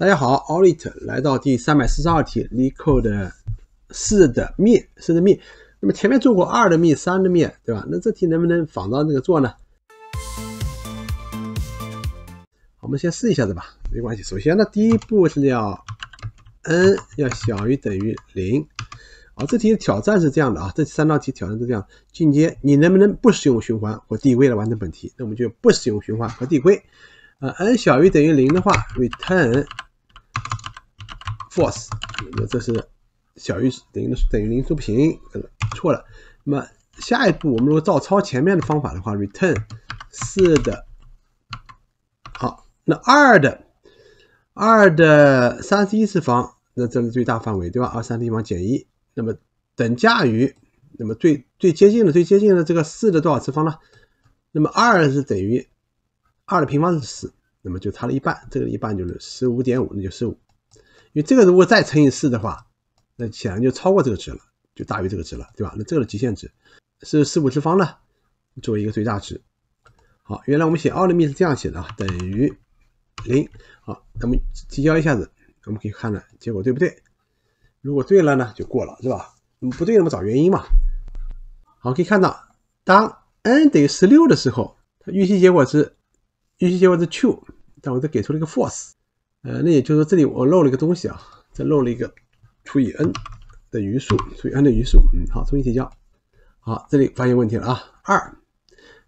大家好，Orit 来到第三百四十二题 l e c o l l 的四的幂，四的幂。那么前面做过二的幂、三的幂，对吧？那这题能不能仿照那个做呢？我们先试一下子吧，没关系。首先，呢，第一步是要 n 要小于等于零。啊，这题挑战是这样的啊，这三道题挑战是这样：进阶，你能不能不使用循环或递归来完成本题？那我们就不使用循环和递归。呃 n 小于等于零的话，return。False，那这是小于等于等于零，不行，错了。那么下一步我们如果照抄前面的方法的话，return 四的，好，那二的二的三十一次方，那这是最大范围对吧？二三次方减一，那么等价于，那么最最接近的最接近的这个四的多少次方呢？那么二是等于二的平方是四，那么就它的一半，这个一半就是十五点五，那就十五。因为这个如果再乘以四的话，那显然就超过这个值了，就大于这个值了，对吧？那这个极限值是四五次方呢，作为一个最大值。好，原来我们写二的幂是这样写的啊，等于零。好，那们提交一下子，我们可以看了结果对不对？如果对了呢，就过了，是吧？嗯，不对，那么找原因嘛。好，可以看到，当 n 等于十六的时候，它预期结果是预期结果是 true，但我这给出了一个 false。呃，那也就是说，这里我漏了一个东西啊，这漏了一个除以 n 的余数，除以 n 的余数。嗯，好，重新提交。好，这里发现问题了啊，二。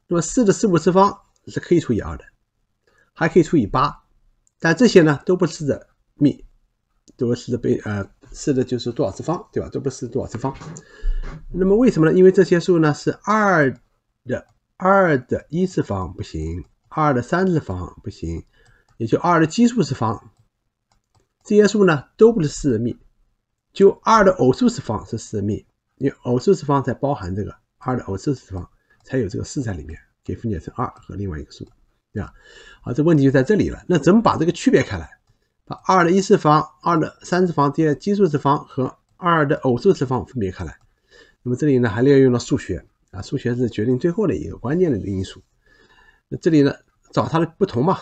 那么四的四、五次方是可以除以二的，还可以除以八，但这些呢都不是的幂，都是的倍，呃，四的就是多少次方，对吧？都不是多少次方。那么为什么呢？因为这些数呢是二的二的一次方不行，二的三次方不行。也就二的奇数次方，这些数呢都不是四的幂。就二的偶数次方是四的幂，因为偶数次方才包含这个二的偶数次方，才有这个四在里面，给分解成二和另外一个数，对吧？好，这问题就在这里了。那怎么把这个区别开来？把二的一次方、二的三次方这些奇数次方和二的偶数次方分别开来。那么这里呢，还利用了数学啊，数学是决定最后的一个关键的因素。那这里呢，找它的不同嘛。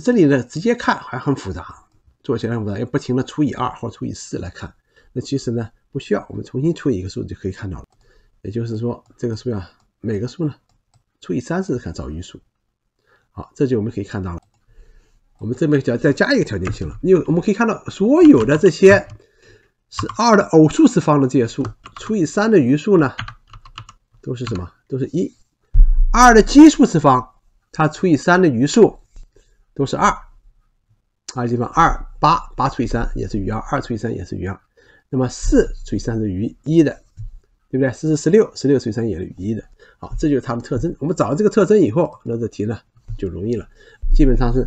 这里呢，直接看还很复杂，做起来复杂，要不停的除以二或除以四来看。那其实呢，不需要，我们重新除以一个数就可以看到了。也就是说，这个数啊，每个数呢，除以三次看找余数。好，这就我们可以看到了。我们这边只要再加一个条件性了。因为我们可以看到，所有的这些是二的偶数次方的这些数，除以三的余数呢，都是什么？都是一。二的奇数次方，它除以三的余数。都是二，啊，的方二八八除以三也是余二，二除以三也是余二，那么四除以三是余一的，对不对？四是十六，十六除以三也是余一的。好，这就是它的特征。我们找到这个特征以后，那这题呢就容易了。基本上是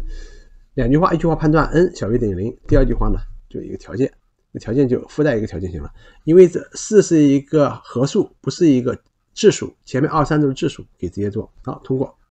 两句话，一句话判断 n 小于等于零，第二句话呢就一个条件，那条件就附带一个条件行了。因为这四是一个合数，不是一个质数，前面二三都是质数，可以直接做。好，通过。